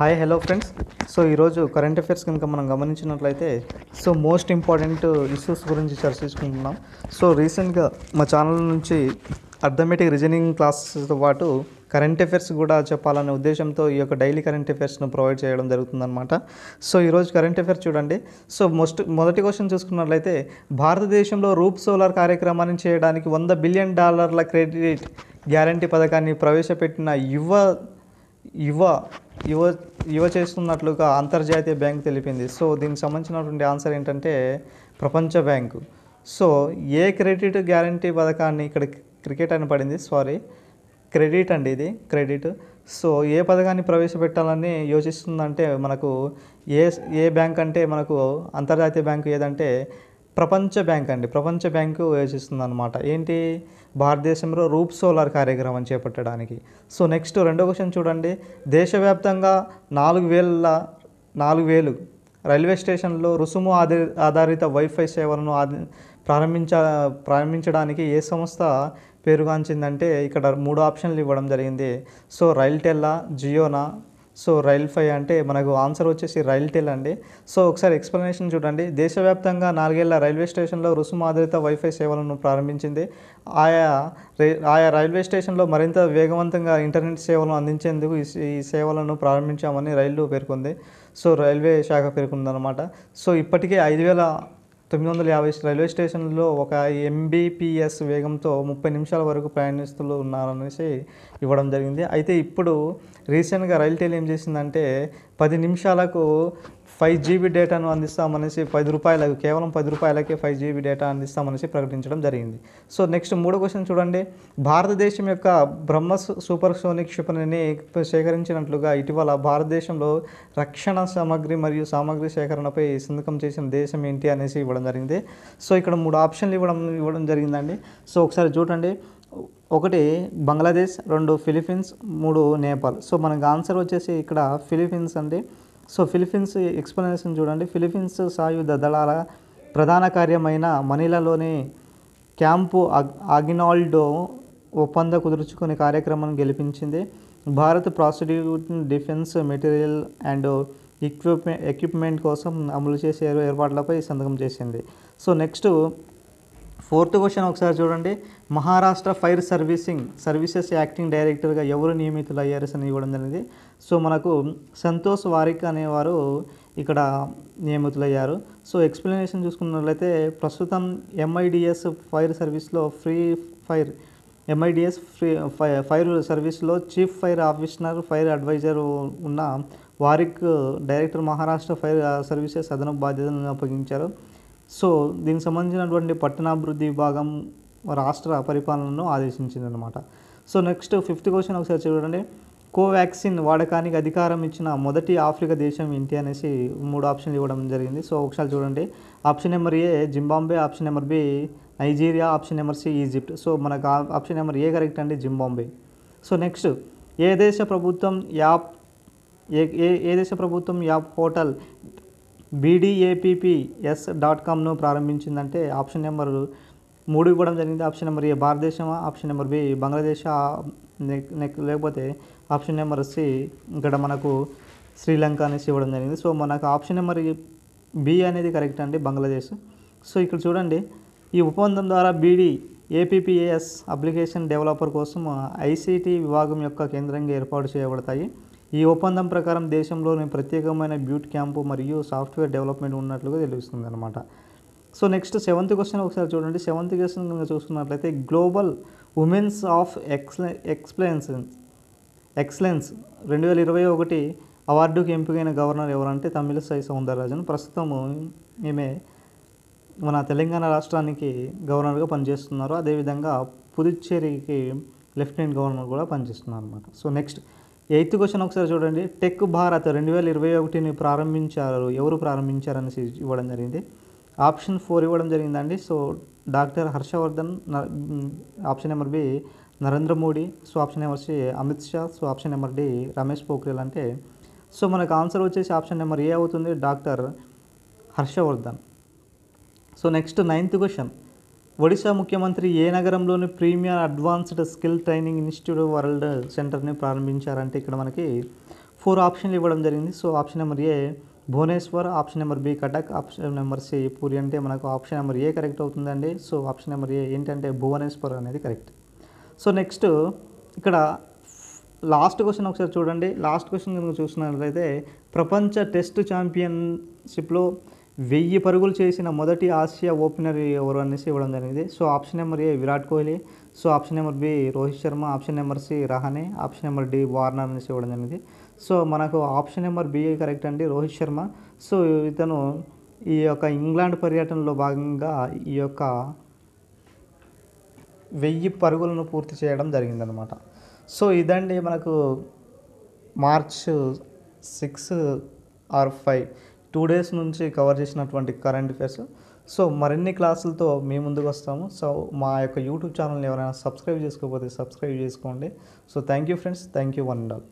hi hello friends so ఈరోజు current affairs కనుక మనం గమనించినట్లయితే సో మోస్ట్ ఇంపార్టెంట్ ఇష్యూస్ గురించి చర్చించుకుంటున్నాం సో రీసెంట్గా మా ఛానల్ నుంచి అర్థమెటిక్ రీజనింగ్ క్లాసెస్తో పాటు కరెంట్ అఫైర్స్ కూడా చెప్పాలనే ఉద్దేశంతో ఈ యొక్క డైలీ కరెంట్ అఫైర్స్ను ప్రొవైడ్ చేయడం జరుగుతుందన్నమాట సో ఈరోజు కరెంట్ అఫైర్స్ చూడండి సో మోస్ట్ మొదటి క్వశ్చన్ చూసుకున్నట్లయితే భారతదేశంలో రూప్ సోలార్ కార్యక్రమాన్ని చేయడానికి వంద బిలియన్ డాలర్ల క్రెడిట్ గ్యారంటీ పథకాన్ని ప్రవేశపెట్టిన యువ యువ యువ యువ చేస్తున్నట్లుగా అంతర్జాతీయ బ్యాంకు తెలిపింది సో దీనికి సంబంధించినటువంటి ఆన్సర్ ఏంటంటే ప్రపంచ బ్యాంకు సో ఏ క్రెడిట్ గ్యారంటీ పథకాన్ని ఇక్కడ క్రికెట్ అని పడింది సారీ క్రెడిట్ అండి ఇది క్రెడిట్ సో ఏ పథకాన్ని ప్రవేశపెట్టాలని యోచిస్తుందంటే మనకు ఏ ఏ బ్యాంక్ అంటే మనకు అంతర్జాతీయ బ్యాంకు ఏదంటే ప్రపంచ బ్యాంక్ అండి ప్రపంచ బ్యాంకు అనమాట ఏంటి భారతదేశంలో రూప్ సోలార్ కార్యక్రమం చేపట్టడానికి సో నెక్స్ట్ రెండో క్వశ్చన్ చూడండి దేశవ్యాప్తంగా నాలుగు వేల నాలుగు వేలు రైల్వే స్టేషన్లో రుసుము ఆధి ఆధారిత వైఫై సేవలను ప్రారంభించ ప్రారంభించడానికి ఏ సంస్థ పేరుగాంచిందంటే ఇక్కడ మూడు ఆప్షన్లు ఇవ్వడం జరిగింది సో రైల్టెల్లా జియోనా సో రైల్ ఫై అంటే మనకు ఆన్సర్ వచ్చేసి రైల్ టెల్ అండి సో ఒకసారి ఎక్స్ప్లెనేషన్ చూడండి దేశవ్యాప్తంగా నాలుగేళ్ల రైల్వే స్టేషన్లో రుసుము ఆధారిత వైఫై సేవలను ప్రారంభించింది ఆయా ఆయా రైల్వే స్టేషన్లో మరింత వేగవంతంగా ఇంటర్నెట్ సేవలను అందించేందుకు ఈ సేవలను ప్రారంభించామని రైలు పేర్కొంది సో రైల్వే శాఖ పేర్కొందనమాట సో ఇప్పటికే ఐదు వేల తొమ్మిది వందల యాభై రైల్వే స్టేషన్లో ఒక ఎంబీపీఎస్ వేగంతో ముప్పై నిమిషాల వరకు ప్రయాణిస్తులు ఉన్నారనేసి ఇవ్వడం జరిగింది అయితే ఇప్పుడు రీసెంట్గా రైల్టైల్ ఏం చేసిందంటే పది నిమిషాలకు ఫైవ్ జీబీ డేటాను అందిస్తామనేసి పది రూపాయలకు కేవలం పది రూపాయలకే ఫైవ్ జీబీ డేటా అందిస్తామనేసి ప్రకటించడం జరిగింది సో నెక్స్ట్ మూడో క్వశ్చన్ చూడండి భారతదేశం యొక్క బ్రహ్మస్ సూపర్ సోనిక్ క్షిపణిని సేకరించినట్లుగా ఇటీవల భారతదేశంలో రక్షణ సామాగ్రి మరియు సామాగ్రి సేకరణపై సంతకం చేసిన దేశం ఏంటి అనేసి ఇవ్వడం జరిగింది సో ఇక్కడ మూడు ఆప్షన్లు ఇవ్వడం ఇవ్వడం జరిగిందండి సో ఒకసారి చూడండి ఒకటి బంగ్లాదేశ్ రెండు ఫిలిపీన్స్ మూడు నేపాల్ సో మనకు ఆన్సర్ వచ్చేసి ఇక్కడ ఫిలిపీన్స్ అండి సో ఫిలిపీన్స్ ఎక్స్ప్లెనేషన్ చూడండి ఫిలిపీన్స్ సాయుధ దళాల ప్రధాన కార్యమైన మనీలలోని క్యాంపు ఆగినాల్డో ఒప్పంద కుదుర్చుకునే కార్యక్రమం గెలిపించింది Bharat prosecuting defence material and equipment equipment కోసం అమలు చేసే ఏర్పాట్లపై సంతకం చేసింది సో నెక్స్ట్ ఫోర్త్ క్వశ్చన్ ఒకసారి చూడండి Maharashtra fire servicing services acting డైరెక్టర్గా ఎవరు నియమితులు అయ్యారు అని ఇవ్వడం జరిగింది సో మనకు సంతోష్ వారిక్ అనేవారు ఇక్కడ నియమితులయ్యారు సో ఎక్స్ప్లెనేషన్ చూసుకున్నట్లయితే ప్రస్తుతం ఎంఐడిఎస్ ఫైర్ సర్వీస్లో free fire MIDS free fire సర్వీస్లో chief fire officer fire adviser ఉన్న వారిక్ డైరెక్టర్ మహారాష్ట్ర ఫైర్ సర్వీసెస్ అదనపు బాధ్యతలను అప్పగించారు సో దీనికి సంబంధించినటువంటి పట్టణాభివృద్ధి విభాగం రాష్ట్ర పరిపాలనను ఆదేశించింది అనమాట సో నెక్స్ట్ ఫిఫ్త్ క్వశ్చన్ ఒకసారి చూడండి కోవాక్సిన్ వాడకానికి అధికారం ఇచ్చిన మొదటి ఆఫ్రికా దేశం ఏంటి అనేసి మూడు ఆప్షన్లు ఇవ్వడం జరిగింది సో ఒకసారి చూడండి option number A Zimbabwe option number B Nigeria option number C Egypt so మనకు ఆప్షన్ నెంబర్ ఏ కరెక్ట్ అండి జింబాంబే సో నెక్స్ట్ ఏ దేశ ప్రభుత్వం యాప్ ఏ ఏ దేశ ప్రభుత్వం యాప్ హోటల్ బీడీఏపీపీఎస్ డాట్ కామ్ను ప్రారంభించిందంటే ఆప్షన్ నెంబర్ మూడు ఇవ్వడం జరిగింది ఆప్షన్ నెంబర్ ఏ భారతదేశం ఆప్షన్ నెంబర్ బి బంగ్లాదేశ్ లేకపోతే ఆప్షన్ నెంబర్ సి ఇక్కడ మనకు శ్రీలంక అనేసి ఇవ్వడం జరిగింది సో మనకు ఆప్షన్ నెంబర్ బి అనేది కరెక్ట్ అండి బంగ్లాదేశ్ సో ఇక్కడ చూడండి ఈ ఒప్పందం ద్వారా బీడీ ఏపీపీఏఎస్ అప్లికేషన్ డెవలపర్ కోసం ఐసీటీ విభాగం యొక్క కేంద్రంగా ఏర్పాటు చేయబడతాయి ఈ ఒప్పందం ప్రకారం దేశంలోని ప్రత్యేకమైన బ్యూట్ క్యాంపు మరియు సాఫ్ట్వేర్ డెవలప్మెంట్ ఉన్నట్లుగా తెలుస్తుంది అనమాట సో నెక్స్ట్ సెవెంత్ క్వశ్చన్ ఒకసారి చూడండి సెవెంత్ క్వశ్చన్ కనుక చూసుకున్నట్లయితే global women's of excel excellence excellence రెండు వేల ఇరవై ఒకటి అవార్డుకి ఎంపికైన గవర్నర్ ఎవరంటే తమిళసై సౌందరరాజన్ ప్రస్తుతం ఈమె మన తెలంగాణ రాష్ట్రానికి గవర్నర్గా పనిచేస్తున్నారు అదేవిధంగా పుదుచ్చేరికి లెఫ్టినెంట్ గవర్నర్ కూడా పనిచేస్తున్నారు అనమాట సో నెక్స్ట్ ఎయిత్ క్వశ్చన్ ఒకసారి చూడండి టెక్ భారత్ రెండు వేల ఇరవై ఒకటిని ప్రారంభించారు ఎవరు ప్రారంభించారనేసి ఇవ్వడం జరిగింది ఆప్షన్ ఫోర్ ఇవ్వడం జరిగిందండి so doctor Harshvardhan option number B Narendra Modi so option number C Amit Shah so option number D Ramesh Pokhriyal అంటే సో మనకు ఆన్సర్ వచ్చేసి ఆప్షన్ నెంబర్ ఏ అవుతుంది doctor Harshvardhan so next ninth question Odisha ముఖ్యమంత్రి ఏ నగరంలోని premier advanced skill training institute world సెంటర్ని ప్రారంభించారంటే ఇక్కడ మనకి ఫోర్ ఆప్షన్లు ఇవ్వడం జరిగింది so option number A Bhubaneswar option number B Cuttack option number C puri అంటే మనకు ఆప్షన్ నెంబర్ ఏ కరెక్ట్ అవుతుందండి సో ఆప్షన్ నెంబర్ ఏ ఏంటంటే భువనేశ్వర్ అనేది కరెక్ట్ సో నెక్స్ట్ ఇక్కడ లాస్ట్ క్వశ్చన్ ఒకసారి చూడండి లాస్ట్ క్వశ్చన్ కనుక చూసినట్లయితే ప్రపంచ టెస్ట్ ఛాంపియన్షిప్లో వెయ్యి పరుగులు చేసిన మొదటి ఆసియా ఓపెనర్ ఎవరు అనేసి ఇవ్వడం జరిగింది so option number A Virat Kohli so option number B Rohit Sharma option number C Rahane option number D Warner అనేసి ఇవ్వడం జరిగింది సో మనకు ఆప్షన్ నెంబర్ బి కరెక్ట్ అండి రోహిత్ శర్మ సో ఇతను ఈ యొక్క ఇంగ్లాండ్ పర్యటనలో భాగంగా ఈ యొక్క వెయ్యి పరుగులను పూర్తి చేయడం జరిగిందనమాట సో ఇదండి మనకు March six or five two days నుంచి కవర్ చేసినటువంటి కరెంట్ అఫేర్స్ సో మరిన్ని క్లాసులతో మీ ముందుకు వస్తాము సో మా యొక్క యూట్యూబ్ ఛానల్ని ఎవరైనా సబ్స్క్రైబ్ చేసుకోకపోతే సబ్స్క్రైబ్ చేసుకోండి so thank you friends thank you one and all